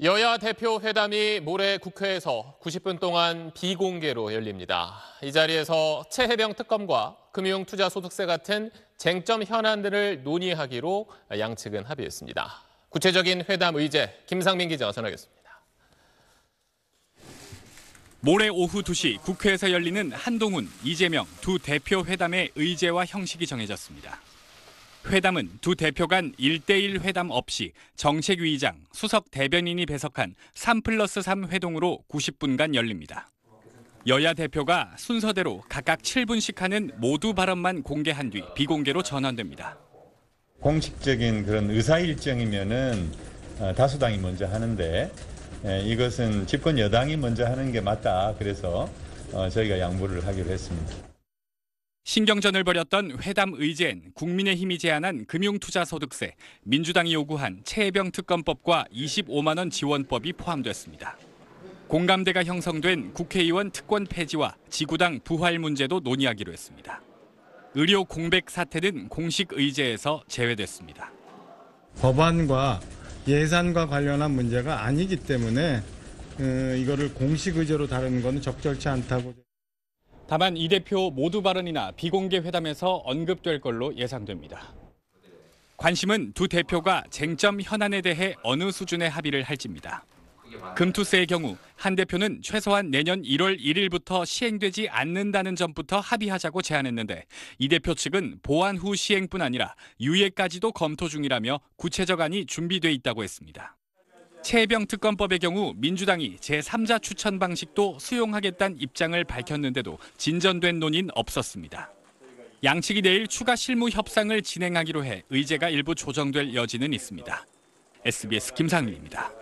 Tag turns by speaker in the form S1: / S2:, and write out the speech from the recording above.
S1: 여야 대표 회담이 모레 국회에서 90분 동안 비공개로 열립니다. 이 자리에서 최해병 특검과 금융투자소득세 같은 쟁점 현안들을 논의하기로 양측은 합의했습니다. 구체적인 회담 의제 김상민 기자 전하겠습니다. 모레 오후 2시 국회에서 열리는 한동훈, 이재명 두 대표 회담의 의제와 형식이 정해졌습니다. 회담은 두 대표 간 1대1 회담 없이 정책 위의장, 수석 대변인이 배석한 3 플러스 3 회동으로 90분간 열립니다. 여야 대표가 순서대로 각각 7분씩 하는 모두 발언만 공개한 뒤 비공개로 전환됩니다. 공식적인 그런 의사일정이면은 아, 다수당이 먼저 하는데 예, 이것은 집권 여당이 먼저 하는 게 맞다. 그래서 어, 저희가 양보를 하기로 했습니다. 신경전을 벌였던 회담 의제엔 국민의힘이 제안한 금융투자소득세, 민주당이 요구한 체해병 특검법과 25만 원 지원법이 포함됐습니다. 공감대가 형성된 국회의원 특권 폐지와 지구당 부활 문제도 논의하기로 했습니다. 의료 공백 사태는 공식 의제에서 제외됐습니다. 법안과 예산과 관련한 문제가 아니기 때문에 어, 이거를 공식 의제로 다루는 것은 적절치 않다고. 다만 이 대표 모두 발언이나 비공개 회담에서 언급될 걸로 예상됩니다. 관심은 두 대표가 쟁점 현안에 대해 어느 수준의 합의를 할지입니다. 금투세의 경우 한 대표는 최소한 내년 1월 1일부터 시행되지 않는다는 점부터 합의하자고 제안했는데 이 대표 측은 보완 후 시행뿐 아니라 유예까지도 검토 중이라며 구체적 안이 준비돼 있다고 했습니다. 채병 특검법의 경우 민주당이 제3자 추천 방식도 수용하겠다는 입장을 밝혔는데도 진전된 논의는 없었습니다. 양측이 내일 추가 실무 협상을 진행하기로 해 의제가 일부 조정될 여지는 있습니다. SBS 김상민입니다.